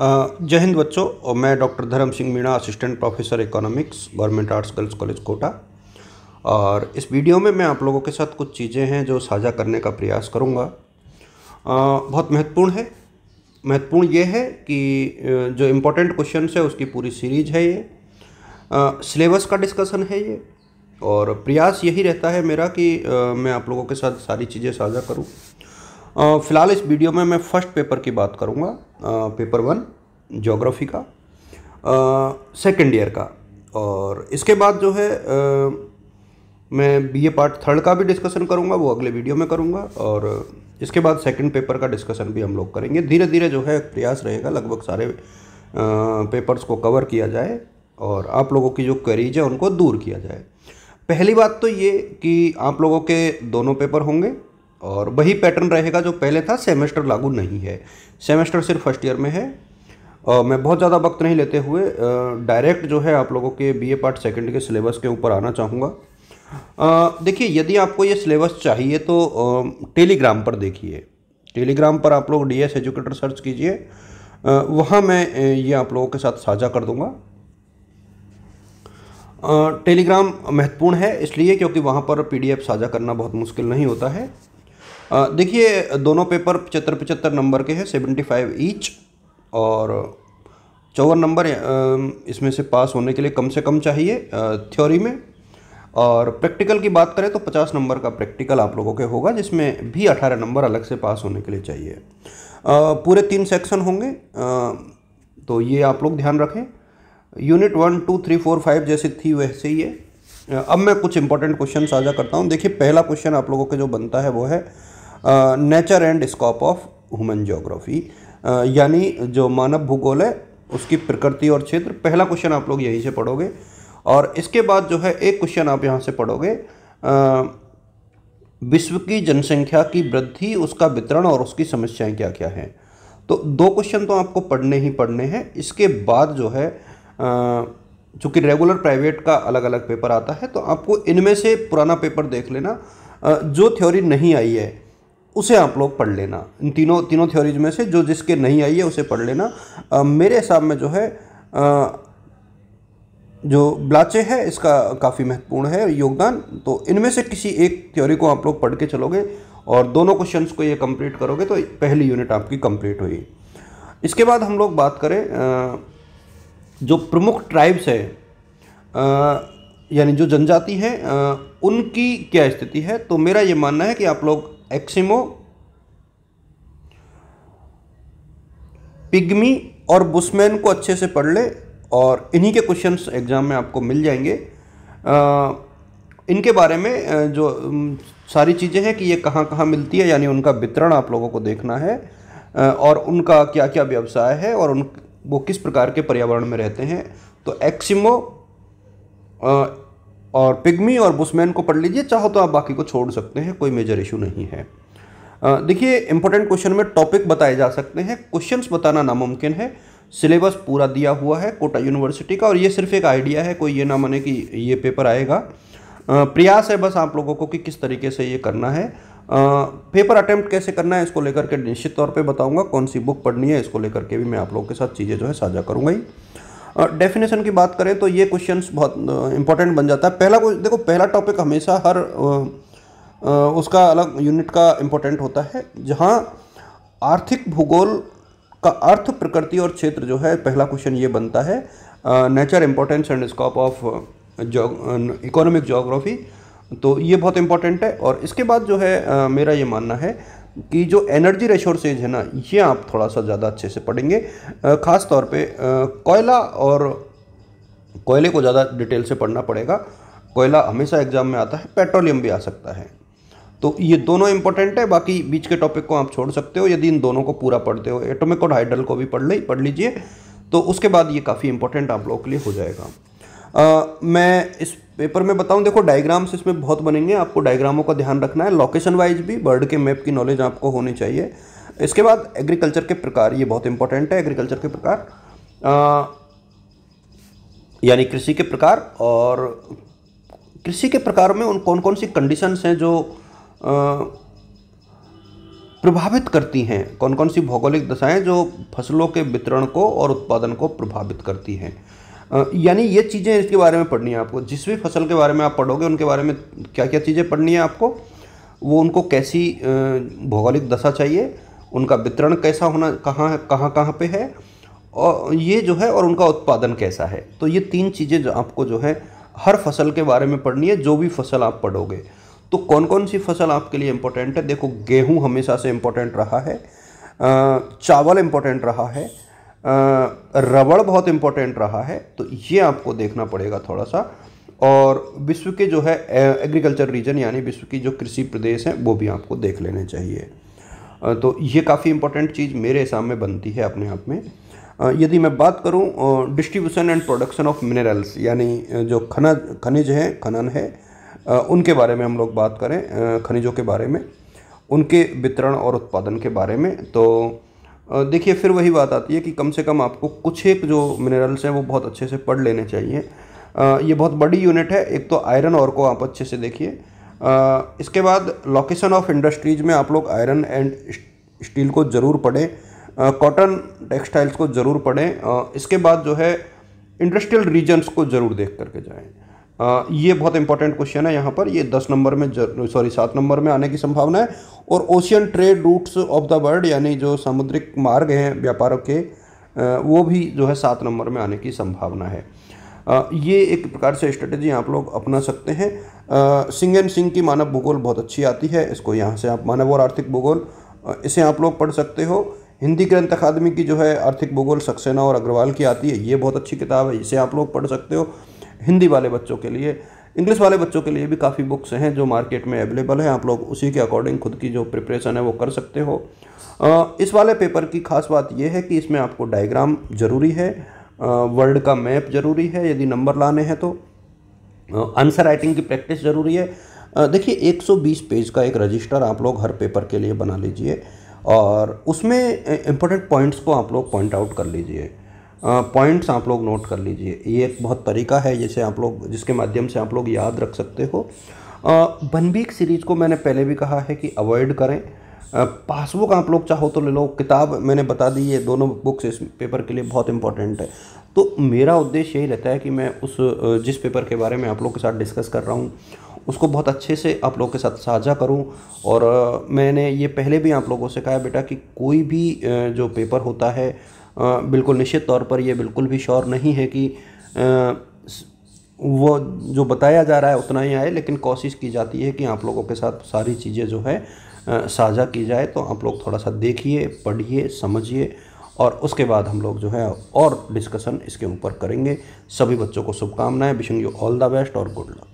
जय हिंद बच्चों और मैं doctor Dharam Singh Meena assistant professor economics government arts girls college Kota और इस वीडियो में मैं आप लोगों के साथ कुछ चीज़ें हैं जो साझा करने का प्रयास करूँगा बहुत महत्वपूर्ण है महत्वपूर्ण ये है कि जो इम्पोर्टेंट क्वेश्चन है उसकी पूरी सीरीज है ये सिलेबस का डिस्कशन है ये और प्रयास यही रहता है मेरा कि आ, मैं आप लोगों के साथ सारी चीज़ें साझा करूँ फ़िलहाल इस वीडियो में मैं फ़र्स्ट पेपर की बात करूँगा पेपर वन जोग्राफी का सेकेंड ईयर का और इसके बाद जो है आ, मैं बीए पार्ट थर्ड का भी डिस्कशन करूँगा वो अगले वीडियो में करूँगा और इसके बाद सेकंड पेपर का डिस्कशन भी हम लोग करेंगे धीरे धीरे जो है प्रयास रहेगा लगभग सारे आ, पेपर्स को कवर किया जाए और आप लोगों की जो करीज है उनको दूर किया जाए पहली बात तो ये कि आप लोगों के दोनों पेपर होंगे और वही पैटर्न रहेगा जो पहले था सेमेस्टर लागू नहीं है सेमेस्टर सिर्फ फर्स्ट ईयर में है और मैं बहुत ज़्यादा वक्त नहीं लेते हुए डायरेक्ट जो है आप लोगों के बीए पार्ट सेकंड के सिलेबस के ऊपर आना चाहूँगा देखिए यदि आपको ये सिलेबस चाहिए तो टेलीग्राम पर देखिए टेलीग्राम पर आप लोग डी एस एजुकेटर सर्च कीजिए वहाँ मैं ये आप लोगों के साथ साझा कर दूँगा टेलीग्राम महत्वपूर्ण है इसलिए क्योंकि वहाँ पर पीडीएफ साझा करना बहुत मुश्किल नहीं होता है देखिए दोनों पेपर पचहत्तर पचहत्तर नंबर के हैं सेवेंटी फाइव ईच और चौवन नंबर इसमें से पास होने के लिए कम से कम चाहिए थ्योरी में और प्रैक्टिकल की बात करें तो पचास नंबर का प्रैक्टिकल आप लोगों के होगा जिसमें भी अठारह नंबर अलग से पास होने के लिए चाहिए पूरे तीन सेक्शन होंगे तो ये आप लोग ध्यान रखें unit one two three four five जैसे थी वैसे ही है अब मैं कुछ इंपॉर्टेंट क्वेश्चन साझा करता हूँ देखिए पहला क्वेश्चन आप लोगों के जो बनता है वो है nature and scope of human geography यानी जो मानव भूगोल है उसकी प्रकृति और क्षेत्र पहला क्वेश्चन आप लोग यहीं से पढ़ोगे और इसके बाद जो है एक क्वेश्चन आप यहाँ से पढ़ोगे विश्व की जनसंख्या की वृद्धि उसका वितरण और उसकी समस्याएं क्या क्या हैं तो दो क्वेश्चन तो आपको पढ़ने ही पढ़ने हैं इसके बाद जो है चूँकि रेगुलर प्राइवेट का अलग अलग पेपर आता है तो आपको इनमें से पुराना पेपर देख लेना जो थ्योरी नहीं आई है उसे आप लोग पढ़ लेना इन तीनों तीनों थ्योरीज में से जो जिसके नहीं आई है उसे पढ़ लेना आ, मेरे हिसाब में जो है आ, जो ब्लाचे है इसका काफ़ी महत्वपूर्ण है योगदान तो इनमें से किसी एक थ्योरी को आप लोग पढ़ के चलोगे और दोनों क्वेश्चंस को ये कंप्लीट करोगे तो पहली यूनिट आपकी कंप्लीट हुई इसके बाद हम लोग बात करें जो प्रमुख ट्राइब्स है यानी जो जनजाति है उनकी क्या स्थिति है तो मेरा ये मानना है कि आप लोग एक्सिमो पिग्मी और बुशमैन को अच्छे से पढ़ ले और इन्हीं के क्वेश्चंस एग्ज़ाम में आपको मिल जाएंगे आ, इनके बारे में जो सारी चीज़ें हैं कि ये कहाँ कहाँ मिलती है यानी उनका वितरण आप लोगों को देखना है और उनका क्या क्या व्यवसाय है और उन वो किस प्रकार के पर्यावरण में रहते हैं तो एक्सिमो और पिग्मी और बुसमैन को पढ़ लीजिए चाहो तो आप बाकी को छोड़ सकते हैं कोई मेजर इशू नहीं है देखिए इंपॉर्टेंट क्वेश्चन में टॉपिक बताए जा सकते हैं क्वेश्चन बताना नामुमकिन है सिलेबस पूरा दिया हुआ है कोटा यूनिवर्सिटी का और ये सिर्फ एक आइडिया है कोई ये ना माने कि ये पेपर आएगा प्रयास है बस आप लोगों को कि किस तरीके से ये करना है पेपर अटैम्प्ट कैसे करना है इसको लेकर के निश्चित तौर पे बताऊंगा कौन सी बुक पढ़नी है इसको लेकर के भी मैं आप लोगों के साथ चीज़ें जो है साझा करूँगा ही डेफिनेशन की बात करें तो ये क्वेश्चन बहुत इंपॉर्टेंट बन जाता है पहला देखो पहला टॉपिक हमेशा हर उसका अलग यूनिट का इम्पोर्टेंट होता है जहाँ आर्थिक भूगोल का अर्थ प्रकृति और क्षेत्र जो है पहला क्वेश्चन ये बनता है nature importance and scope of economic geography तो ये बहुत इम्पोर्टेंट है और इसके बाद जो है आ, मेरा ये मानना है कि जो एनर्जी रेसोर्सेज है ना ये आप थोड़ा सा ज़्यादा अच्छे से पढ़ेंगे ख़ास तौर पे कोयला और कोयले को ज़्यादा डिटेल से पढ़ना पड़ेगा कोयला हमेशा एग्जाम में आता है पेट्रोलियम भी आ सकता है तो ये दोनों इंपॉर्टेंट है बाकी बीच के टॉपिक को आप छोड़ सकते हो यदि इन दोनों को पूरा पढ़ते हो एटोमिक और हाइड्रल को भी पढ़ ले पढ़ लीजिए तो उसके बाद ये काफ़ी इंपॉर्टेंट आप लोगों के लिए हो जाएगा मैं इस पेपर में बताऊं देखो डायग्राम्स इसमें बहुत बनेंगे आपको डायग्रामों का ध्यान रखना है लोकेशन वाइज भी बर्ड के मैप की नॉलेज आपको होनी चाहिए इसके बाद एग्रीकल्चर के प्रकार ये बहुत इंपॉर्टेंट है एग्रीकल्चर के प्रकार यानी कृषि के प्रकार और कृषि के प्रकार में उन कौन कौन सी कंडीशंस हैं जो आ, प्रभावित करती हैं कौन कौन सी भौगोलिक दशाएं जो फसलों के वितरण को और उत्पादन को प्रभावित करती हैं यानी ये चीज़ें इसके बारे में पढ़नी है आपको जिस भी फसल के बारे में आप पढ़ोगे उनके बारे में क्या क्या चीज़ें पढ़नी है आपको वो उनको कैसी भौगोलिक दशा चाहिए उनका वितरण कैसा होना कहाँ कहाँ कहाँ पे है और ये जो है और उनका उत्पादन कैसा है तो ये तीन चीज़ें जो आपको जो है हर फसल के बारे में पढ़नी है जो भी फसल आप पढ़ोगे तो कौन कौन सी फसल आपके लिए इम्पोर्टेंट है देखो गेहूँ हमेशा से इम्पोर्टेंट रहा है चावल इम्पोर्टेंट रहा है रबड़ बहुत इम्पोर्टेंट रहा है तो ये आपको देखना पड़ेगा थोड़ा सा और विश्व के जो है एग्रीकल्चर रीजन यानी विश्व की जो कृषि प्रदेश हैं वो भी आपको देख लेने चाहिए तो ये काफ़ी इम्पोर्टेंट चीज़ मेरे हिसाब में बनती है अपने आप में यदि मैं बात करूं distribution and production of minerals यानी जो खनज खनिज हैं खनन है उनके बारे में हम लोग बात करें खनिजों के बारे में उनके वितरण और उत्पादन के बारे में तो देखिए फिर वही बात आती है कि कम से कम आपको कुछ एक जो मिनरल्स हैं वो बहुत अच्छे से पढ़ लेने चाहिए ये बहुत बड़ी यूनिट है एक तो आयरन और को आप अच्छे से देखिए इसके बाद लोकेशन ऑफ इंडस्ट्रीज में आप लोग आयरन एंड स्टील को ज़रूर पढ़ें कॉटन टेक्सटाइल्स को ज़रूर पढ़ें इसके बाद जो है इंडस्ट्रियल रीजन्स को ज़रूर देख करके जाएँ आ, ये बहुत इंपॉर्टेंट क्वेश्चन है यहाँ पर ये दस नंबर में सॉरी सात नंबर में आने की संभावना है और ocean trade routes of the world यानी जो सामुद्रिक मार्ग हैं व्यापारों के आ, वो भी जो है सात नंबर में आने की संभावना है आ, ये एक प्रकार से स्ट्रेटेजी आप लोग अपना सकते हैं सिंह एंड सिंह की मानव भूगोल बहुत अच्छी आती है इसको यहाँ से आप मानव और आर्थिक भूगोल इसे आप लोग पढ़ सकते हो हिंदी ग्रंथ अकादमी की जो है आर्थिक भूगोल सक्सेना और अग्रवाल की आती है ये बहुत अच्छी किताब है इसे आप लोग पढ़ सकते हो हिंदी वाले बच्चों के लिए इंग्लिश वाले बच्चों के लिए भी काफ़ी बुक्स हैं जो मार्केट में अवेलेबल हैं आप लोग उसी के अकॉर्डिंग खुद की जो प्रिपरेशन है वो कर सकते हो इस वाले पेपर की खास बात यह है कि इसमें आपको डायग्राम ज़रूरी है वर्ल्ड का मैप ज़रूरी है यदि नंबर लाने हैं तो आंसर राइटिंग की प्रैक्टिस ज़रूरी है देखिए 120 पेज का एक रजिस्टर आप लोग हर पेपर के लिए बना लीजिए और उसमें इम्पोर्टेंट पॉइंट्स को आप लोग पॉइंट आउट कर लीजिए पॉइंट्स आप लोग नोट कर लीजिए ये एक बहुत तरीका है जिसे आप लोग जिसके माध्यम से आप लोग याद रख सकते हो बनबीक सीरीज़ को मैंने पहले भी कहा है कि अवॉइड करें पासबुक आप लोग चाहो तो ले लो किताब मैंने बता दी ये दोनों बुक्स इस पेपर के लिए बहुत इंपॉर्टेंट है तो मेरा उद्देश्य यही रहता है कि मैं उस जिस पेपर के बारे में आप लोग के साथ डिस्कस कर रहा हूँ उसको बहुत अच्छे से आप लोग के साथ साझा करूं और मैंने ये पहले भी आप लोगों से कहा बेटा कि कोई भी जो पेपर होता है बिल्कुल निश्चित तौर पर यह बिल्कुल भी श्योर नहीं है कि वो जो बताया जा रहा है उतना ही आए लेकिन कोशिश की जाती है कि आप लोगों के साथ सारी चीज़ें जो है साझा की जाए तो आप लोग थोड़ा सा देखिए पढ़िए समझिए और उसके बाद हम लोग जो है और डिस्कशन इसके ऊपर करेंगे सभी बच्चों को शुभकामनाएं wishing you all the best और गुड लक